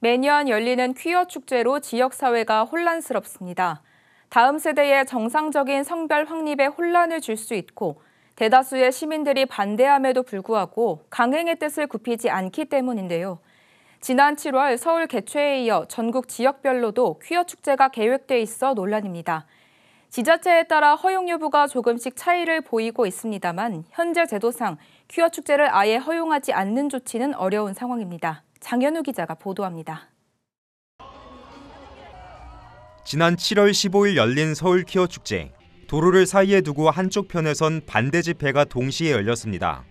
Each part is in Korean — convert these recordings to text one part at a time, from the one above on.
매년 열리는 퀴어 축제로 지역사회가 혼란스럽습니다. 다음 세대의 정상적인 성별 확립에 혼란을 줄 수 있고 대다수의 시민들이 반대함에도 불구하고 강행의 뜻을 굽히지 않기 때문인데요. 지난 7월 서울 개최에 이어 전국 지역별로도 퀴어 축제가 계획돼 있어 논란입니다. 지자체에 따라 허용 여부가 조금씩 차이를 보이고 있습니다만 현재 제도상 퀴어 축제를 아예 허용하지 않는 조치는 어려운 상황입니다. 장현우 기자가 보도합니다. 지난 7월 15일 열린 서울 키어 축제. 도로를 사이에 두고 한쪽 편에선 반대 집회가 동시에 열렸습니다.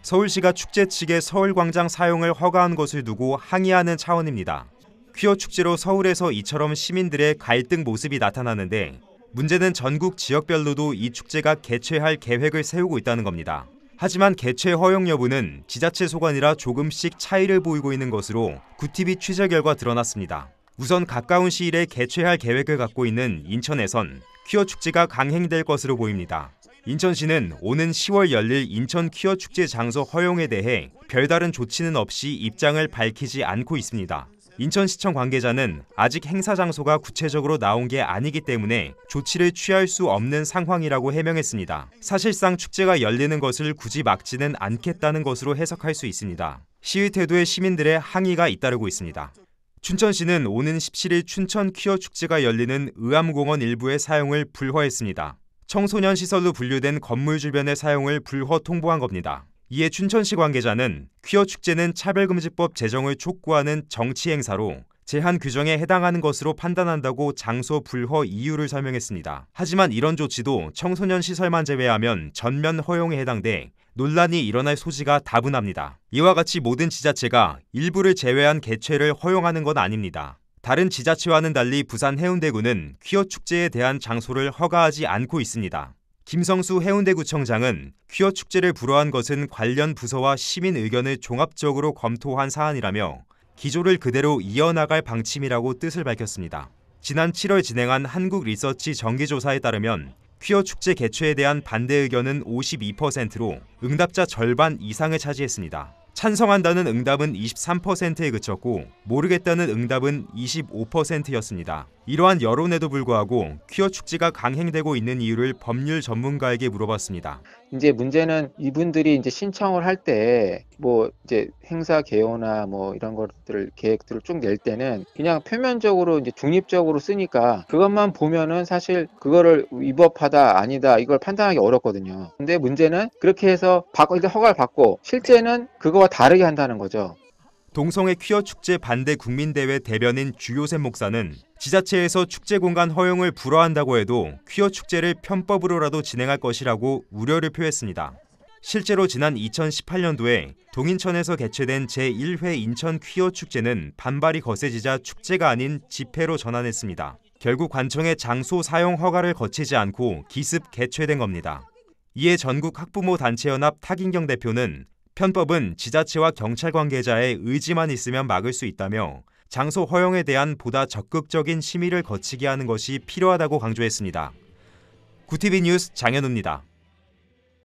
서울시가 축제 측에 서울광장 사용을 허가한 것을 두고 항의하는 차원입니다. 퀴어 축제로 서울에서 이처럼 시민들의 갈등 모습이 나타나는데 문제는 전국 지역별로도 이 축제가 개최할 계획을 세우고 있다는 겁니다. 하지만 개최 허용 여부는 지자체 소관이라 조금씩 차이를 보이고 있는 것으로 구티비 취재 결과 드러났습니다. 우선 가까운 시일에 개최할 계획을 갖고 있는 인천에선 퀴어 축제가 강행될 것으로 보입니다. 인천시는 오는 10월 열릴 인천 퀴어 축제 장소 허용에 대해 별다른 조치는 없이 입장을 밝히지 않고 있습니다. 인천시청 관계자는 아직 행사 장소가 구체적으로 나온 게 아니기 때문에 조치를 취할 수 없는 상황이라고 해명했습니다. 사실상 축제가 열리는 것을 굳이 막지는 않겠다는 것으로 해석할 수 있습니다. 시위 태도에 시민들의 항의가 잇따르고 있습니다. 춘천시는 오는 17일 춘천 퀴어 축제가 열리는 의암공원 일부의 사용을 불허했습니다. 청소년 시설로 분류된 건물 주변의 사용을 불허 통보한 겁니다. 이에 춘천시 관계자는 퀴어 축제는 차별금지법 제정을 촉구하는 정치 행사로 제한 규정에 해당하는 것으로 판단한다고 장소 불허 이유를 설명했습니다. 하지만 이런 조치도 청소년 시설만 제외하면 전면 허용에 해당돼 논란이 일어날 소지가 다분합니다. 이와 같이 모든 지자체가 일부를 제외한 개최를 허용하는 건 아닙니다. 다른 지자체와는 달리 부산 해운대구는 퀴어 축제에 대한 장소를 허가하지 않고 있습니다. 김성수 해운대구청장은 퀴어 축제를 불허한 것은 관련 부서와 시민 의견을 종합적으로 검토한 사안이라며 기조를 그대로 이어나갈 방침이라고 뜻을 밝혔습니다. 지난 7월 진행한 한국 리서치 정기조사에 따르면 퀴어 축제 개최에 대한 반대 의견은 52%로 응답자 절반 이상을 차지했습니다. 찬성한다는 응답은 23%에 그쳤고 모르겠다는 응답은 25%였습니다. 이러한 여론에도 불구하고 퀴어 축제가 강행되고 있는 이유를 법률 전문가에게 물어봤습니다. 이제 문제는 이분들이 이제 신청을 할 때 뭐 이제 행사 개요나 뭐 이런 것들 계획들을 쭉 낼 때는 그냥 표면적으로 이제 중립적으로 쓰니까 그것만 보면은 사실 그거를 위법하다 아니다 이걸 판단하기 어렵거든요. 근데 문제는 그렇게 해서 받고 이제 허가를 받고 실제는 그거와 다르게 한다는 거죠. 동성애 퀴어 축제 반대 국민대회 대변인 주요셉 목사는 지자체에서 축제 공간 허용을 불허한다고 해도 퀴어 축제를 편법으로라도 진행할 것이라고 우려를 표했습니다. 실제로 지난 2018년도에 동인천에서 개최된 제1회 인천 퀴어 축제는 반발이 거세지자 축제가 아닌 집회로 전환했습니다. 결국 관청의 장소 사용 허가를 거치지 않고 기습 개최된 겁니다. 이에 전국 학부모 단체연합 타긴경 대표는 편법은 지자체와 경찰 관계자의 의지만 있으면 막을 수 있다며 장소 허용에 대한 보다 적극적인 심의를 거치게 하는 것이 필요하다고 강조했습니다. 구 t v 뉴스 장현우입니다.